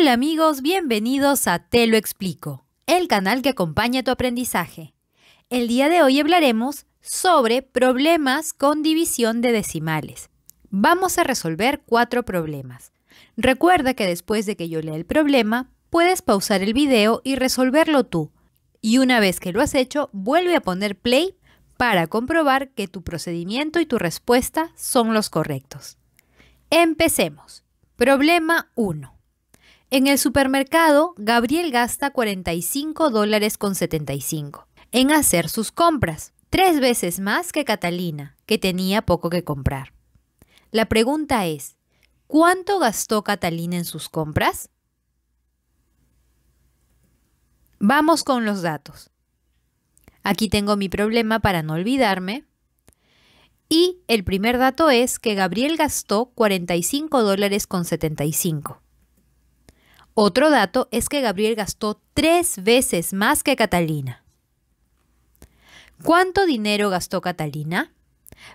Hola amigos, bienvenidos a Te lo explico, el canal que acompaña tu aprendizaje. El día de hoy hablaremos sobre problemas con división de decimales. Vamos a resolver cuatro problemas. Recuerda que después de que yo lea el problema, puedes pausar el video y resolverlo tú. Y una vez que lo has hecho, vuelve a poner play para comprobar que tu procedimiento y tu respuesta son los correctos. Empecemos. Problema 1. En el supermercado, Gabriel gasta 45 dólares con 75 en hacer sus compras, tres veces más que Catalina, que tenía poco que comprar. La pregunta es, ¿cuánto gastó Catalina en sus compras? Vamos con los datos. Aquí tengo mi problema para no olvidarme. Y el primer dato es que Gabriel gastó 45 dólares con 75. Otro dato es que Gabriel gastó tres veces más que Catalina. ¿Cuánto dinero gastó Catalina?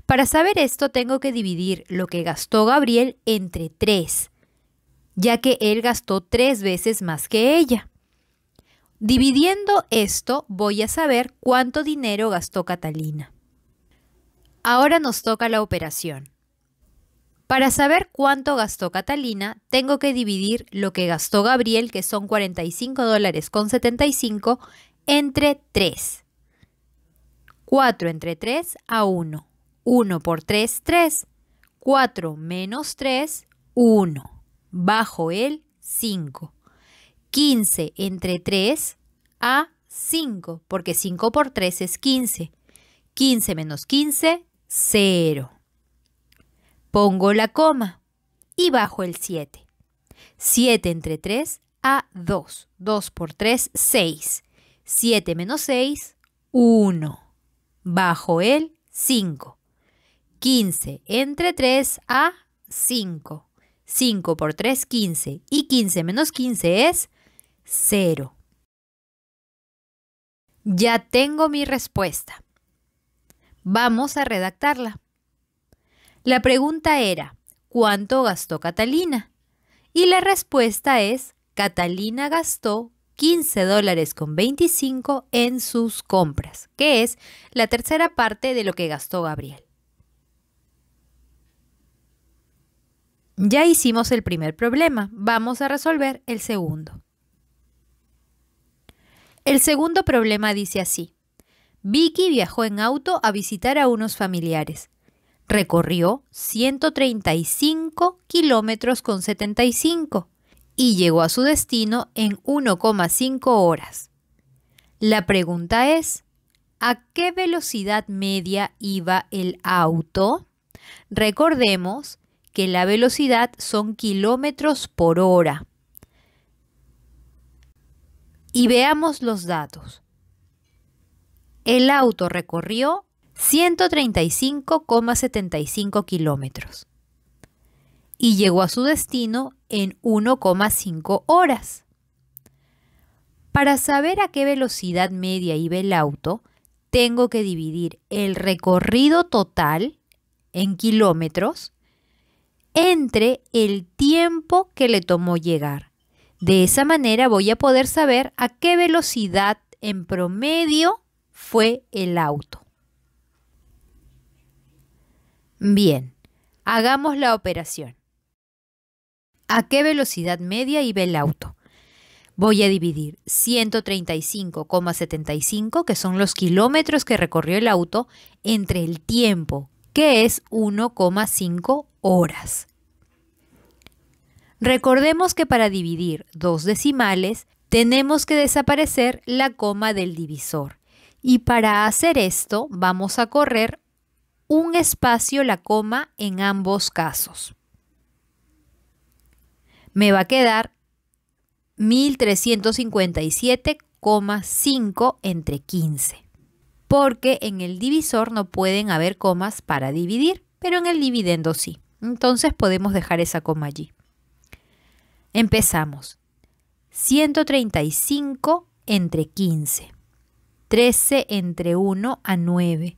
Para saber esto tengo que dividir lo que gastó Gabriel entre tres, ya que él gastó tres veces más que ella. Dividiendo esto voy a saber cuánto dinero gastó Catalina. Ahora nos toca la operación. Para saber cuánto gastó Catalina, tengo que dividir lo que gastó Gabriel, que son 45 dólares con 75, entre 3. 4 entre 3 a 1. 1 por 3, 3. 4 menos 3, 1. Bajo el 5. 15 entre 3 a 5, porque 5 por 3 es 15. 15 menos 15, 0. Pongo la coma y bajo el 7. 7 entre 3 a 2. 2 por 3, 6. 7 menos 6, 1. Bajo el 5. 15 entre 3 a 5. 5 por 3, 15. Y 15 menos 15 es 0. Ya tengo mi respuesta. Vamos a redactarla. La pregunta era, ¿cuánto gastó Catalina? Y la respuesta es, Catalina gastó 15 dólares con 25 en sus compras, que es la tercera parte de lo que gastó Gabriel. Ya hicimos el primer problema, vamos a resolver el segundo. El segundo problema dice así. Vicky viajó en auto a visitar a unos familiares. Recorrió 135 kilómetros con 75 y llegó a su destino en 1,5 horas. La pregunta es, ¿a qué velocidad media iba el auto? Recordemos que la velocidad son kilómetros por hora. Y veamos los datos. El auto recorrió 135,75 kilómetros y llegó a su destino en 1,5 horas. Para saber a qué velocidad media iba el auto, tengo que dividir el recorrido total en kilómetros entre el tiempo que le tomó llegar. De esa manera voy a poder saber a qué velocidad en promedio fue el auto. Bien, hagamos la operación. ¿A qué velocidad media iba el auto? Voy a dividir 135,75, que son los kilómetros que recorrió el auto, entre el tiempo, que es 1,5 horas. Recordemos que para dividir dos decimales tenemos que desaparecer la coma del divisor. Y para hacer esto vamos a correr un espacio la coma en ambos casos. Me va a quedar 1357,5 entre 15, porque en el divisor no pueden haber comas para dividir, pero en el dividendo sí. Entonces podemos dejar esa coma allí. Empezamos. 135 entre 15. 13 entre 1 a 9.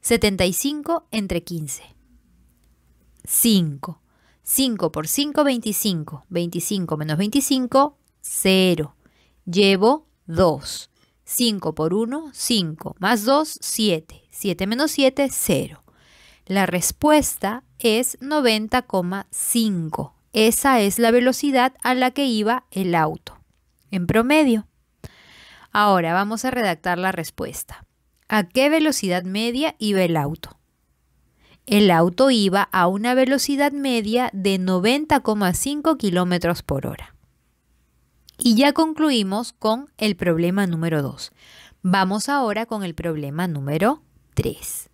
75 entre 15. 5. 5 por 5, 25. 25 menos 25, 0. Llevo 2. 5 por 1, 5. Más 2, 7. 7 menos 7, 0. La respuesta es 90,5. Esa es la velocidad a la que iba el auto, en promedio. Ahora vamos a redactar la respuesta a qué velocidad media iba el auto. El auto iba a una velocidad media de 90,5 km por hora. Y ya concluimos con el problema número 2. Vamos ahora con el problema número 3.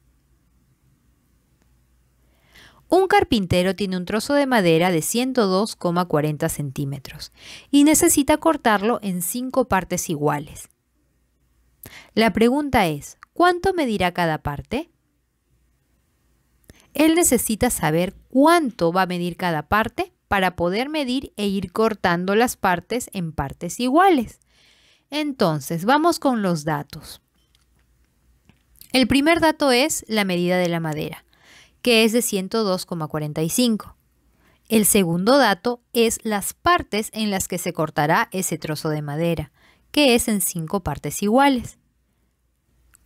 Un carpintero tiene un trozo de madera de 102,40 centímetros y necesita cortarlo en cinco partes iguales. La pregunta es, ¿Cuánto medirá cada parte? Él necesita saber cuánto va a medir cada parte para poder medir e ir cortando las partes en partes iguales. Entonces, vamos con los datos. El primer dato es la medida de la madera, que es de 102,45. El segundo dato es las partes en las que se cortará ese trozo de madera, que es en cinco partes iguales.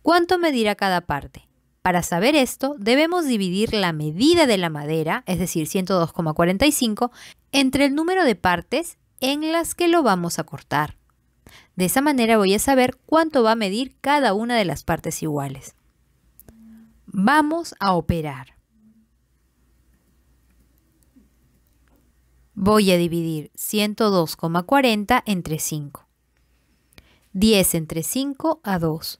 ¿Cuánto medirá cada parte? Para saber esto, debemos dividir la medida de la madera, es decir, 102,45, entre el número de partes en las que lo vamos a cortar. De esa manera voy a saber cuánto va a medir cada una de las partes iguales. Vamos a operar. Voy a dividir 102,40 entre 5. 10 entre 5 a 2.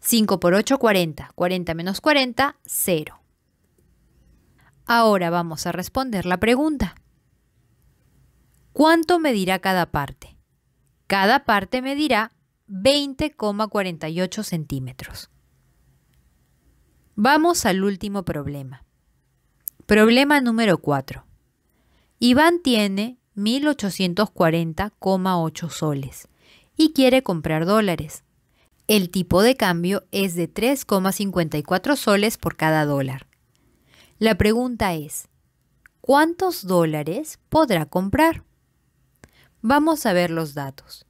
5 por 8, 40. 40 menos 40, 0. Ahora vamos a responder la pregunta. ¿Cuánto medirá cada parte? Cada parte medirá 20,48 centímetros. Vamos al último problema. Problema número 4. Iván tiene 1.840,8 soles y quiere comprar dólares. El tipo de cambio es de 3,54 soles por cada dólar. La pregunta es, ¿cuántos dólares podrá comprar? Vamos a ver los datos.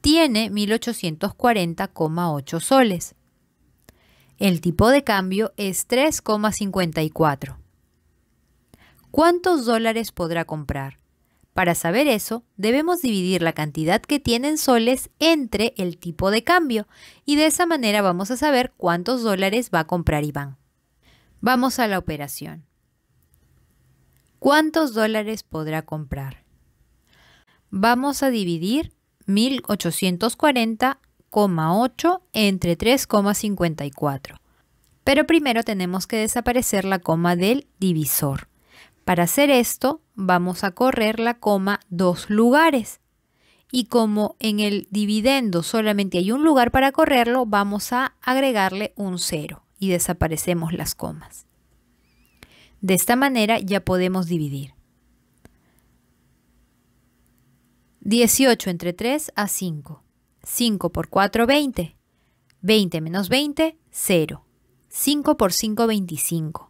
Tiene 1840,8 soles. El tipo de cambio es 3,54. ¿Cuántos dólares podrá comprar? Para saber eso, debemos dividir la cantidad que tienen soles entre el tipo de cambio y de esa manera vamos a saber cuántos dólares va a comprar Iván. Vamos a la operación. ¿Cuántos dólares podrá comprar? Vamos a dividir 1840,8 entre 3,54. Pero primero tenemos que desaparecer la coma del divisor. Para hacer esto, vamos a correr la coma dos lugares. Y como en el dividendo solamente hay un lugar para correrlo, vamos a agregarle un 0 y desaparecemos las comas. De esta manera ya podemos dividir. 18 entre 3 a 5. 5 por 4, 20. 20 menos 20, 0. 5 por 5, 25.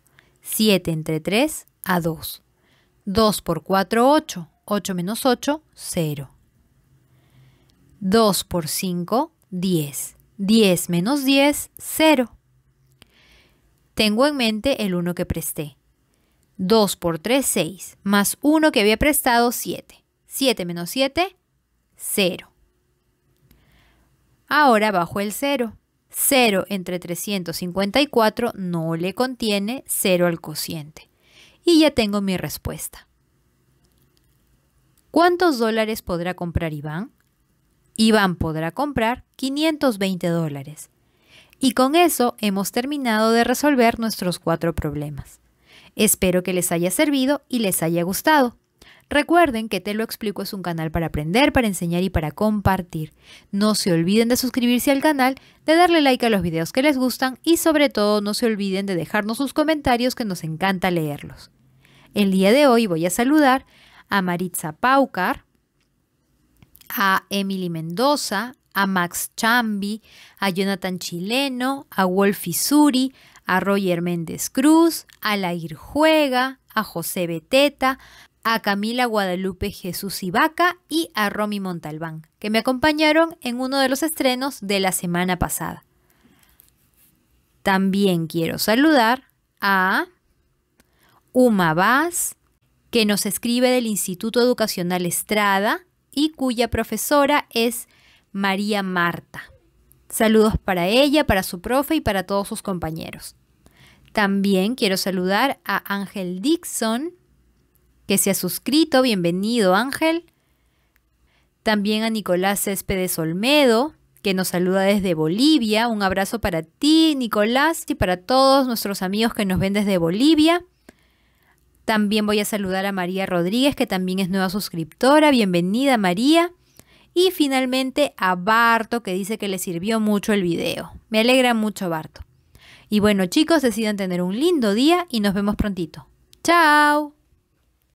7 entre 3 a 2. 2 por 4, 8. 8 menos 8, 0. 2 por 5, 10. 10 menos 10, 0. Tengo en mente el 1 que presté. 2 por 3, 6. Más 1 que había prestado, 7. 7 menos 7, 0. Ahora bajo el 0. 0 entre 354 no le contiene 0 al cociente. Y ya tengo mi respuesta. ¿Cuántos dólares podrá comprar Iván? Iván podrá comprar 520 dólares. Y con eso hemos terminado de resolver nuestros cuatro problemas. Espero que les haya servido y les haya gustado. Recuerden que Te lo Explico es un canal para aprender, para enseñar y para compartir. No se olviden de suscribirse al canal, de darle like a los videos que les gustan y sobre todo no se olviden de dejarnos sus comentarios que nos encanta leerlos. El día de hoy voy a saludar a Maritza Paucar, a Emily Mendoza, a Max Chambi, a Jonathan Chileno, a Wolfie Suri, a Roger Méndez Cruz, a Lair Juega, a José Beteta, a Camila Guadalupe Jesús Ibaca y a Romy Montalbán, que me acompañaron en uno de los estrenos de la semana pasada. También quiero saludar a Uma Vaz, que nos escribe del Instituto Educacional Estrada y cuya profesora es María Marta. Saludos para ella, para su profe y para todos sus compañeros. También quiero saludar a Ángel Dixon, que se ha suscrito. Bienvenido, Ángel. También a Nicolás Céspedes Olmedo, que nos saluda desde Bolivia. Un abrazo para ti, Nicolás, y para todos nuestros amigos que nos ven desde Bolivia. También voy a saludar a María Rodríguez, que también es nueva suscriptora. Bienvenida, María. Y finalmente a Barto, que dice que le sirvió mucho el video. Me alegra mucho, Barto. Y bueno, chicos, decidan tener un lindo día y nos vemos prontito. ¡Chao!